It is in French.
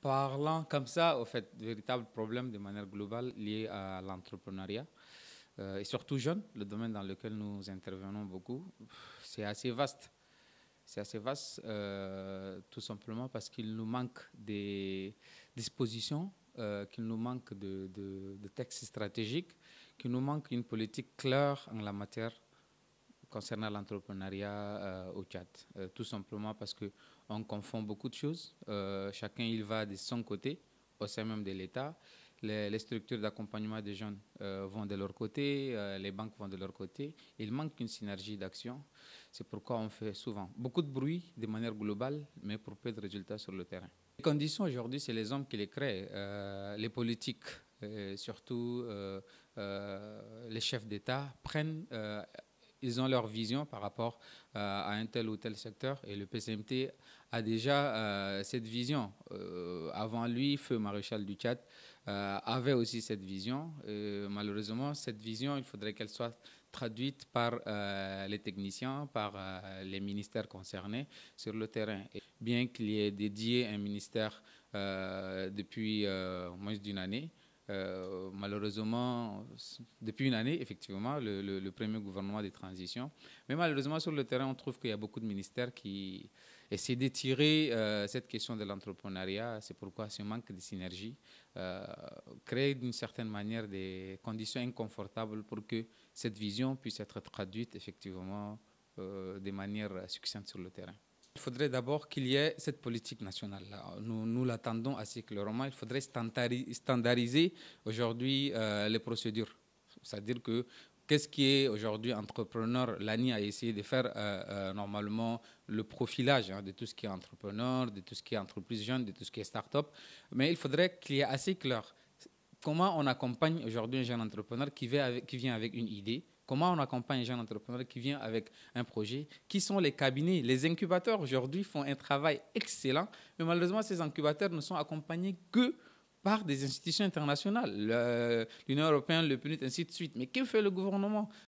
parlant comme ça, au fait, véritable problème de manière globale lié à l'entrepreneuriat. Euh, et surtout jeune, le domaine dans lequel nous intervenons beaucoup, c'est assez vaste. C'est assez vaste, euh, tout simplement parce qu'il nous manque des dispositions, euh, qu'il nous manque de, de, de textes stratégiques, qu'il nous manque une politique claire en la matière concernant l'entrepreneuriat euh, au Tchad. Euh, tout simplement parce qu'on confond beaucoup de choses. Euh, chacun, il va de son côté, au sein même de l'État. Les, structures d'accompagnement des jeunes vont de leur côté, les banques vont de leur côté. Il manque une synergie d'action. C'est pourquoi on fait souvent beaucoup de bruit de manière globale, mais pour peu de résultats sur le terrain. Les conditions aujourd'hui, c'est les hommes qui les créent, les politiques, surtout les chefs d'État prennent ils ont leur vision par rapport euh, à un tel ou tel secteur. Et le PCMT a déjà euh, cette vision. Euh, avant lui, Feu Maréchal du Tchad avait aussi cette vision. malheureusement, cette vision, il faudrait qu'elle soit traduite par les techniciens, par les ministères concernés sur le terrain. Et bien qu'il y ait dédié un ministère depuis moins d'une année, euh, malheureusement, depuis une année, effectivement, le, premier gouvernement de transition. Mais malheureusement, sur le terrain, on trouve qu'il y a beaucoup de ministères qui essaient d'étirer euh, cette question de l'entrepreneuriat. C'est pourquoi ce manque de synergie euh, crée d'une certaine manière des conditions inconfortables pour que cette vision puisse être traduite effectivement de manière succincte sur le terrain. Il faudrait d'abord qu'il y ait cette politique nationale Nous, nous l'attendons assez clairement. Il faudrait standardiser aujourd'hui euh, les procédures. C'est-à-dire que qu'est-ce qui est aujourd'hui entrepreneur L'ANI a essayé de faire euh, euh, normalement le profilage hein, de tout ce qui est entrepreneur, de tout ce qui est entreprise jeune, de tout ce qui est start-up. Mais il faudrait qu'il y ait assez clair comment on accompagne aujourd'hui un jeune entrepreneur qui vient avec une idée, Comment on accompagne un jeune entrepreneur qui vient avec un projet Qui sont les cabinets Les incubateurs aujourd'hui font un travail excellent, mais malheureusement, ces incubateurs ne sont accompagnés que par des institutions internationales, l'Union européenne, le PNUD, ainsi de suite. Mais que fait le gouvernement